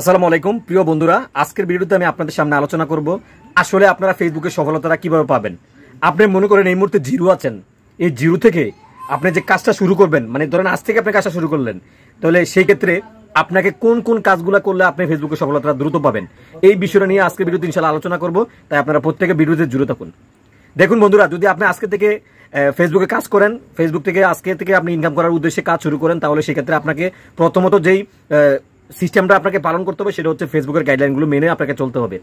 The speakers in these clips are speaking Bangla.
আসসালামু আলাইকুম প্রিয় বন্ধুরা আজকের ভিডিওতে আমি আপনাদের সামনে আলোচনা করব আসলে আপনারা ফেসবুকে সফলতাটা কিভাবে পাবেন আপনি মনে করেন এই মুহূর্তে জিরো আছেন এই জিরো থেকে আপনি যে কাজটা শুরু করবেন মানে ধরেন আজ থেকে আপনি কাজটা শুরু করলেন তাহলে সেই ক্ষেত্রে আপনাকে কোন কোন কাজগুলো করলে আপনি ফেসবুকে সফলতা দ্রুত পাবেন এই বিষয়টা নিয়ে আজকের ভিডিওতে ইনশাল্লাহ আলোচনা করব তাই আপনারা প্রত্যেকে ভিডিওতে জুড়ে থাকুন দেখুন বন্ধুরা যদি আপনি আজকে থেকে ফেসবুকে কাজ করেন ফেসবুক থেকে আজকে থেকে আপনি ইনকাম করার উদ্দেশ্যে কাজ শুরু করেন তাহলে সেক্ষেত্রে আপনাকে প্রথমত যেই সিস্টেমটা আপনাকে পালন করতে হবে সেটা হচ্ছে ফেসবুকের গাইডলাইনগুলো মেনে আপনাকে চলতে হবে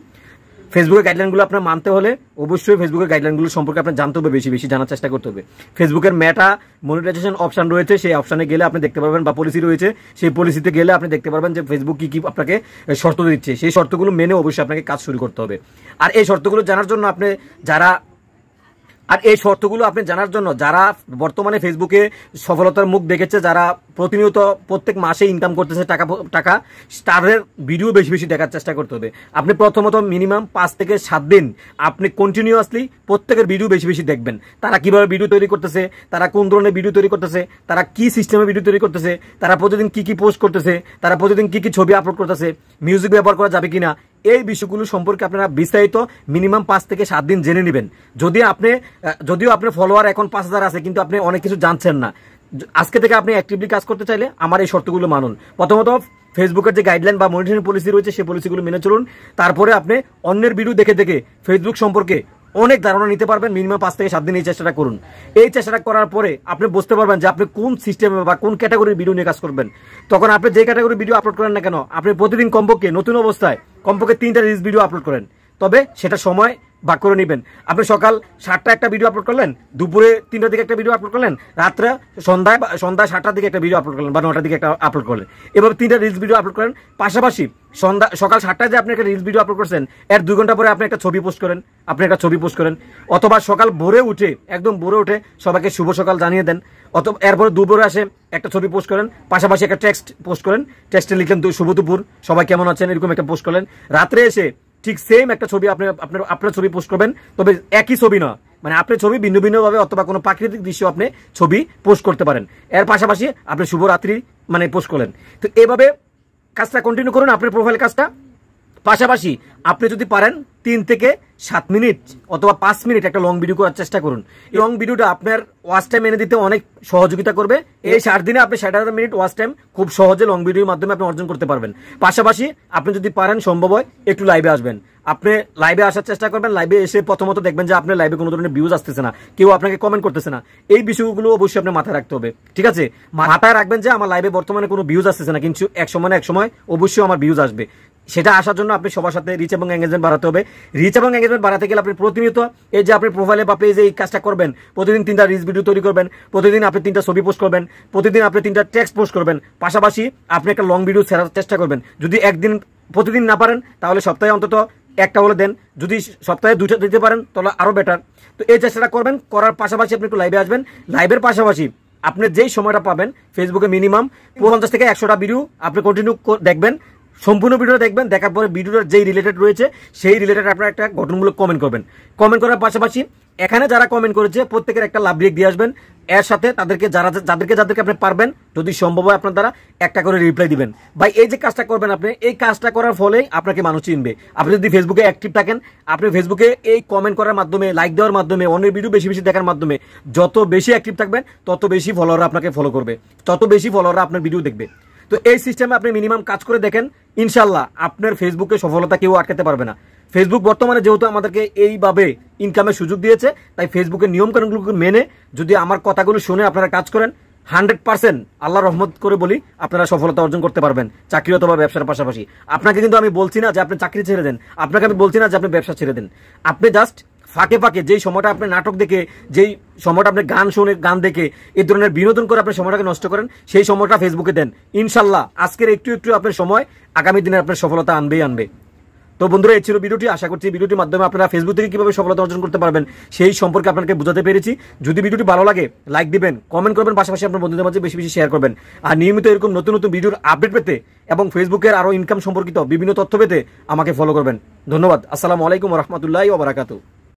ফেসবুকের গাইডলাইনগুলো আপনার মানতে হলে অবশ্যই ফেসবুকের গাইডলাইনগুলো সম্পর্কে আপনার জানতে হবে বেশি বেশি জানার চেষ্টা করতে হবে ফেসবুকের মেটা মনিটাইজেশন অপশান রয়েছে সেই অপশানে গেলে আপনি দেখতে পারবেন বা পলিসি রয়েছে সেই পলিসিতে গেলে আপনি দেখতে পারবেন যে ফেসবুক কী কী আপনাকে শর্ত দিচ্ছে সেই শর্তগুলো মেনে অবশ্যই আপনাকে কাজ শুরু করতে হবে আর এই শর্তগুলো জানার জন্য আপনি যারা আর এই শর্তগুলো আপনি জানার জন্য যারা বর্তমানে ফেসবুকে সফলতার মুখ দেখেছে যারা প্রতিনিয়ত প্রত্যেক মাসে ইনকাম করতেছে টাকা টাকা তাদের ভিডিও বেশি বেশি দেখার চেষ্টা করতে হবে আপনি প্রথমত মিনিমাম পাঁচ থেকে সাত দিন আপনি কন্টিনিউয়াসলি প্রত্যেকের ভিডিও বেশি বেশি দেখবেন তারা কিভাবে ভিডিও তৈরি করতেছে তারা কোন ধরনের ভিডিও তৈরি করতেছে তারা কি সিস্টেমে ভিডিও তৈরি করতেছে তারা প্রতিদিন কি কি পোস্ট করতেছে তারা প্রতিদিন কি কি ছবি আপলোড করতেছে মিউজিক ব্যবহার করা যাবে কিনা এই বিষয়গুলো সম্পর্কে আপনারা বিস্তারিত মিনিমাম পাঁচ থেকে সাত দিন জেনে নেবেন যদি আপনি যদিও আপনার ফলোয়ার এখন পাঁচ হাজার আছে কিন্তু আপনি অনেক কিছু জানছেন না আজকে থেকে আপনি অ্যাক্টিভলি কাজ করতে চাইলে আমার এই শর্তগুলো মানুন প্রথমত ফেসবুকের যে গাইডলাইন বা মনিটরিং পলিসি রয়েছে সেই পলিসিগুলো মেনে চলুন তারপরে আপনি অন্যের ভিডিও দেখে দেখে ফেসবুক সম্পর্কে অনেক ধারণা নিতে পারবেন মিনিমাম পাঁচ থেকে সাত দিন এই চেষ্টাটা করুন এই চেষ্টাটা করার পরে আপনি বুঝতে পারবেন যে আপনি কোন সিস্টেমে বা কোন ক্যাটাগরির ভিডিও নিয়ে কাজ করবেন তখন আপনি যে ক্যাটাগরির ভিডিও আপলোড করেন না কেন আপনি প্রতিদিন কমপক্ষে নতুন অবস্থায় কমপক্ষে তিনটা রিলস ভিডিও আপলোড করেন তবে সেটা সময় ভাগ করে নেবেন আপনি সকাল সাতটা একটা ভিডিও আপলোড করলেন দুপুরে তিনটার দিকে একটা ভিডিও আপলোড করলেন রাত্রে সন্ধ্যায় সন্ধ্যা সাতটার দিকে একটা ভিডিও আপলোড করলেন বা নটার দিকে একটা আপলোড করলেন এবার তিনটা রিলস ভিডিও আপলোড করেন পাশাপাশি সন্ধ্যা সকাল সাতটায় যে আপনি একটা রিলস ভিডিও আপলোড করছেন এর দুই ঘন্টা পরে আপনি একটা ছবি পোস্ট করেন আপনি একটা ছবি পোস্ট করেন অথবা সকাল ভোরে উঠে একদম ভোরে উঠে সবাইকে শুভ সকাল জানিয়ে দেন অথবা এরপরে দুপুরে আসে একটা ছবি পোস্ট করেন পাশাপাশি একটা টেক্সট পোস্ট করেন টেক্সটে লিখলেন শুভ দুপুর সবাই কেমন আছেন এরকম একটা পোস্ট করলেন রাত্রে এসে ঠিক সেম একটা ছবি আপনি আপনার আপনার ছবি পোস্ট করবেন তবে একই ছবি না মানে আপনার ছবি ভিন্ন ভিন্নভাবে অথবা কোনো প্রাকৃতিক দৃশ্য আপনি ছবি পোস্ট করতে পারেন এর পাশাপাশি আপনি শুভরাত্রি মানে পোস্ট করলেন তো এভাবে কাজটা কন্টিনিউ করুন আপনার প্রোফাইল কাজটা পাশাপাশি আপনি যদি পারেন তিন থেকে সাত মিনিট অথবা পাঁচ মিনিট একটা লং ভিডিও করার চেষ্টা করুন লং ভিডিওটা আপনার ওয়াশ টাইম এনে দিতে অনেক সহযোগিতা করবে এই ষাট দিনে আপনি ষাট হাজার মিনিট ওয়াচ টাইম খুব সহজে লং ভিডিওর মাধ্যমে আপনি অর্জন করতে পারবেন পাশাপাশি আপনি যদি পারেন সম্ভব হয় একটু লাইভে আসবেন আপনি লাইভে আসার চেষ্টা করবেন লাইভে এসে প্রথমত দেখবেন যে আপনার লাইভে কোনো ধরনের ভিউজ আসতেছে না কেউ আপনাকে কমেন্ট করতেছে না এই বিষয়গুলো অবশ্যই আপনি মাথায় রাখতে হবে ঠিক আছে মাথায় রাখবেন যে আমার লাইভে বর্তমানে কোনো ভিউজ আসতেছে না কিন্তু এক সময় এক সময় অবশ্যই আমার ভিউজ আসবে সেটা আসার জন্য আপনি সবার সাথে রিচ এবং এঙ্গেজমেন্ট বাড়াতে হবে রিচ এবং এঙ্গেজমেন্ট বাড়াতে গেলে আপনি প্রতিনিয়ত এই যে আপনি প্রোফাইলে বা পেজে এই কাজটা করবেন প্রতিদিন তিনটা রিচ ভিডিও তৈরি করবেন প্রতিদিন আপনি তিনটা ছবি পোস্ট করবেন প্রতিদিন আপনি তিনটা টেক্সট পোস্ট করবেন পাশাপাশি আপনি একটা লং ভিডিও ছেড়ার চেষ্টা করবেন যদি একদিন প্রতিদিন না পারেন তাহলে সপ্তাহে অন্তত একটা হলে দেন যদি সপ্তাহে দুটো দিতে পারেন তাহলে আরও বেটার তো এই চেষ্টাটা করবেন করার পাশাপাশি আপনি একটু লাইভে আসবেন লাইভের পাশাপাশি আপনি যেই সময়টা পাবেন ফেসবুকে মিনিমাম পঞ্চাশ থেকে একশোটা ভিডিও আপনি কন্টিনিউ দেখবেন সম্পূর্ণ ভিডিও দেখবেন দেখার পরে ভিডিওটা যেই রিলেটেড রয়েছে সেই রিলেটেড আপনারা একটা গঠনমূলক কমেন্ট করবেন কমেন্ট করার পাশাপাশি এখানে যারা কমেন্ট করেছে প্রত্যেকের একটা লাভ রিয়েক দিয়ে আসবেন এর সাথে তাদেরকে যারা যাদেরকে যাদেরকে আপনি পারবেন যদি সম্ভব হয় আপনার দ্বারা একটা করে রিপ্লাই দিবেন ভাই এই যে কাজটা করবেন আপনি এই কাজটা করার ফলেই আপনাকে মানুষ চিনবে আপনি যদি ফেসবুকে অ্যাক্টিভ থাকেন আপনি ফেসবুকে এই কমেন্ট করার মাধ্যমে লাইক দেওয়ার মাধ্যমে অন্যের ভিডিও বেশি বেশি দেখার মাধ্যমে যত বেশি অ্যাক্টিভ থাকবেন তত বেশি ফলোয়াররা আপনাকে ফলো করবে তত বেশি ফলোয়াররা আপনার ভিডিও দেখবে তো এই সিস্টেমে আপনি মিনিমাম কাজ করে দেখেন ইনশাল্লাহ আপনার ফেসবুকে সফলতা কেউ আটকাতে পারবে না ফেসবুক বর্তমানে যেহেতু আমাদেরকে এইভাবে ইনকামের সুযোগ দিয়েছে তাই ফেসবুকের নিয়মকানুনগুলোকে মেনে যদি আমার কথাগুলো শুনে আপনারা কাজ করেন হান্ড্রেড পার্সেন্ট আল্লাহ রহমত করে বলি আপনারা সফলতা অর্জন করতে পারবেন চাকরি অথবা ব্যবসার পাশাপাশি আপনাকে কিন্তু আমি বলছি না যে আপনি চাকরি ছেড়ে দেন আপনাকে আমি বলছি না যে আপনি ব্যবসা ছেড়ে দেন আপনি জাস্ট ফাঁকে ফাঁকে যেই সময়টা আপনি নাটক দেখে যেই সময়টা আপনি গান শুনে গান দেখে এই ধরনের বিনোদন করে আপনি সময়টাকে নষ্ট করেন সেই সময়টা ফেসবুকে দেন ইনশাল্লাহ আজকের একটু একটু আপনার সময় আগামী দিনে আপনার সফলতা আনবেই আনবে তো বন্ধুরা এই ছিল ভিডিওটি আশা করছি ভিডিওটির মাধ্যমে আপনারা ফেসবুক থেকে কীভাবে সফলতা অর্জন করতে পারবেন সেই সম্পর্কে আপনাকে বোঝাতে পেরেছি যদি ভিডিওটি ভালো লাগে লাইক দিবেন কমেন্ট করবেন পাশাপাশি আপনার বন্ধুদের মাঝে বেশি বেশি শেয়ার করবেন আর নিয়মিত এরকম নতুন নতুন ভিডিওর আপডেট পেতে এবং ফেসবুকের আরও ইনকাম সম্পর্কিত বিভিন্ন তথ্য পেতে আমাকে ফলো করবেন ধন্যবাদ আসসালামু আলাইকুম রহমতুল্লাহ ওবরাকাতু